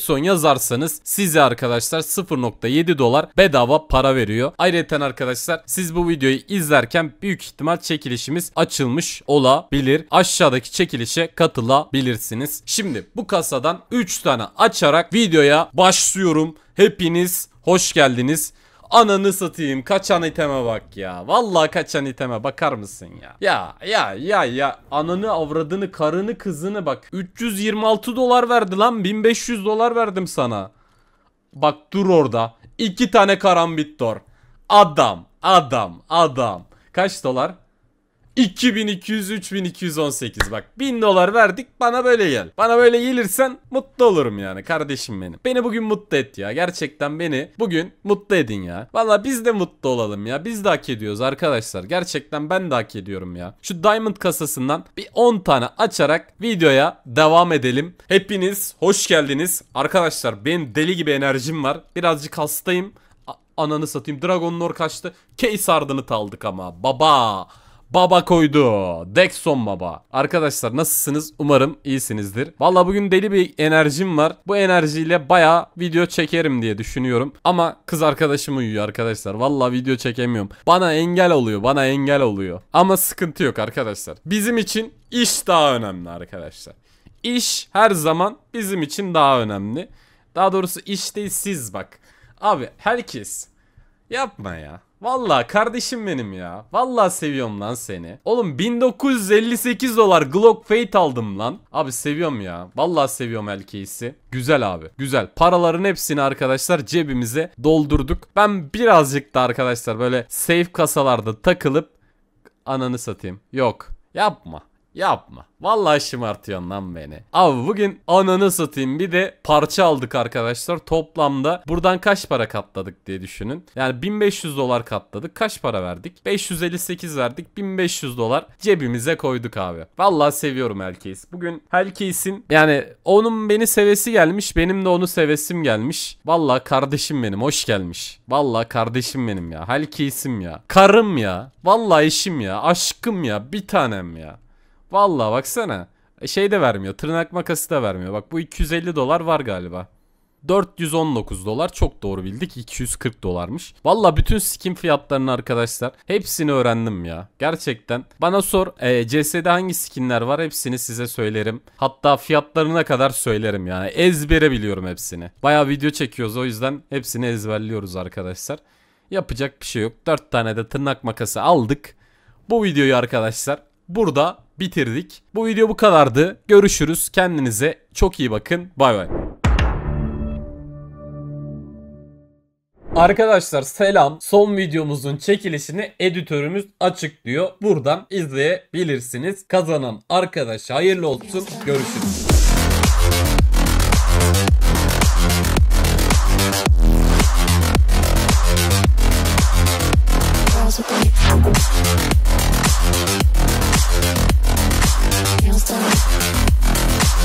Nexon yazarsanız size arkadaşlar 0.7 dolar bedava para veriyor. Ayrıca arkadaşlar siz bu videoyu izlerken büyük ihtimal çekilişimiz açılmış olabilir. Aşağıdaki çekilişe katılabilirsiniz. Şimdi bu kasadan 3 tane açarak videoya başlıyorum. Hepiniz hoş geldiniz. Ananı satayım kaçan iteme bak ya. Vallahi kaçan iteme bakar mısın ya? Ya ya ya ya ananı avradını karını kızını bak. 326 dolar verdi lan 1500 dolar verdim sana. Bak dur orada. İki tane karambit dor. Adam adam adam. Kaç dolar? 2200 3218 bak 1000 dolar verdik bana böyle gel. Bana böyle gelirsen mutlu olurum yani kardeşim benim. Beni bugün mutlu et ya. Gerçekten beni bugün mutlu edin ya. Valla biz de mutlu olalım ya. Biz de hak ediyoruz arkadaşlar. Gerçekten ben de hak ediyorum ya. Şu diamond kasasından bir 10 tane açarak videoya devam edelim. Hepiniz hoş geldiniz. Arkadaşlar benim deli gibi enerjim var. Birazcık hastayım. A ananı satayım. Dragon Lord kaçtı. Case ardını aldık ama. Baba. Baba koydu. Dexon baba. Arkadaşlar nasılsınız? Umarım iyisinizdir. Valla bugün deli bir enerjim var. Bu enerjiyle baya video çekerim diye düşünüyorum. Ama kız arkadaşım uyuyor arkadaşlar. Valla video çekemiyorum. Bana engel oluyor. Bana engel oluyor. Ama sıkıntı yok arkadaşlar. Bizim için iş daha önemli arkadaşlar. İş her zaman bizim için daha önemli. Daha doğrusu iş değil siz bak. Abi herkes yapma ya. Valla kardeşim benim ya. Valla seviyorum lan seni. Oğlum 1958 dolar Glock Fate aldım lan. Abi seviyorum ya. Valla seviyorum LK'si. Güzel abi. Güzel. Paraların hepsini arkadaşlar cebimize doldurduk. Ben birazcık da arkadaşlar böyle safe kasalarda takılıp ananı satayım. Yok. Yapma. Yapma. Vallahi şımartıyorsun lan beni. Abi bugün ananı satayım bir de parça aldık arkadaşlar. Toplamda buradan kaç para katladık diye düşünün. Yani 1500 dolar katladık. Kaç para verdik? 558 verdik. 1500 dolar cebimize koyduk abi. Vallahi seviyorum Helcase. Bugün Helcase'in yani onun beni sevesi gelmiş. Benim de onu sevesim gelmiş. Vallahi kardeşim benim hoş gelmiş. Vallahi kardeşim benim ya. Helcase'im ya. Karım ya. Vallahi eşim ya. Aşkım ya. Bir tanem ya. Vallahi baksana. E, şey de vermiyor. Tırnak makası da vermiyor. Bak bu 250 dolar var galiba. 419 dolar çok doğru bildik 240 dolarmış. Valla bütün skin fiyatlarını arkadaşlar hepsini öğrendim ya. Gerçekten bana sor e, CS'de hangi skinler var hepsini size söylerim. Hatta fiyatlarına kadar söylerim yani ezbere biliyorum hepsini. Baya video çekiyoruz o yüzden hepsini ezberliyoruz arkadaşlar. Yapacak bir şey yok 4 tane de tırnak makası aldık. Bu videoyu arkadaşlar burada bitirdik. Bu video bu kadardı. Görüşürüz. Kendinize çok iyi bakın. Bay bay. Arkadaşlar selam. Son videomuzun çekilişini editörümüz açıklıyor. Buradan izleyebilirsiniz. Kazanan arkadaş hayırlı olsun. Görüşürüz.